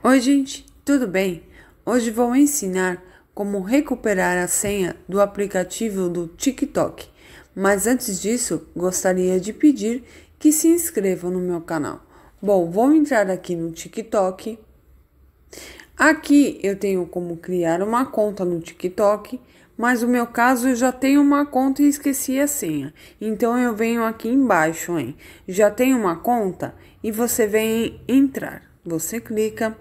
Oi, gente, tudo bem? Hoje vou ensinar como recuperar a senha do aplicativo do TikTok. Mas antes disso, gostaria de pedir que se inscrevam no meu canal. Bom, vou entrar aqui no TikTok. Aqui eu tenho como criar uma conta no TikTok, mas no meu caso eu já tenho uma conta e esqueci a senha. Então eu venho aqui embaixo, hein? Já tenho uma conta e você vem entrar. Você clica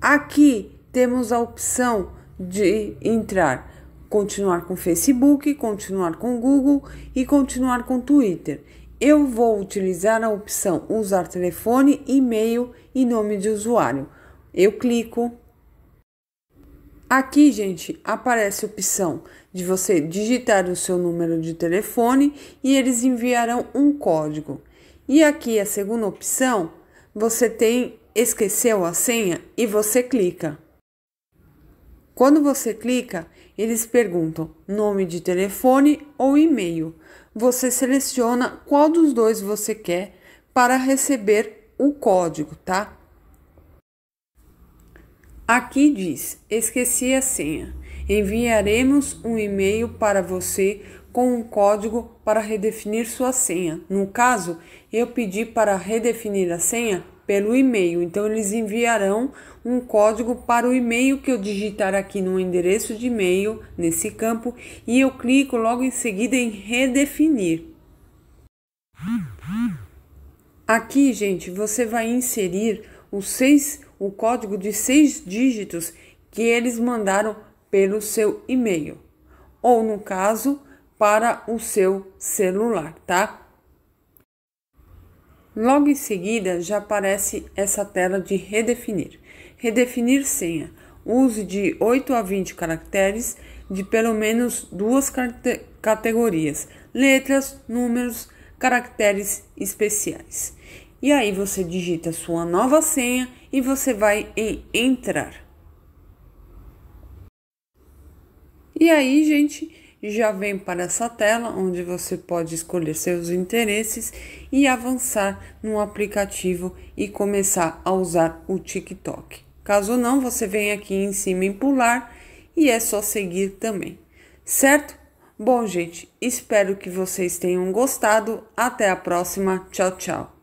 Aqui temos a opção de entrar, continuar com Facebook, continuar com Google e continuar com Twitter. Eu vou utilizar a opção usar telefone, e-mail e nome de usuário. Eu clico. Aqui, gente, aparece a opção de você digitar o seu número de telefone e eles enviarão um código. E aqui a segunda opção, você tem esqueceu a senha e você clica. Quando você clica, eles perguntam nome de telefone ou e-mail. Você seleciona qual dos dois você quer para receber o código, tá? Aqui diz: esqueci a senha. Enviaremos um e-mail para você com um código para redefinir sua senha. No caso, eu pedi para redefinir a senha pelo e-mail. Então, eles enviarão um código para o e-mail que eu digitar aqui no endereço de e-mail, nesse campo, e eu clico logo em seguida em redefinir. Aqui, gente, você vai inserir os seis, o código de seis dígitos que eles mandaram pelo seu e-mail, ou no caso, para o seu celular, tá? Logo em seguida, já aparece essa tela de redefinir. Redefinir senha. Use de 8 a 20 caracteres de pelo menos duas cate categorias: letras, números, caracteres especiais. E aí você digita sua nova senha e você vai em entrar. E aí, gente, e já vem para essa tela onde você pode escolher seus interesses e avançar no aplicativo e começar a usar o TikTok. Caso não, você vem aqui em cima em pular e é só seguir também, certo? Bom, gente, espero que vocês tenham gostado. Até a próxima. Tchau, tchau.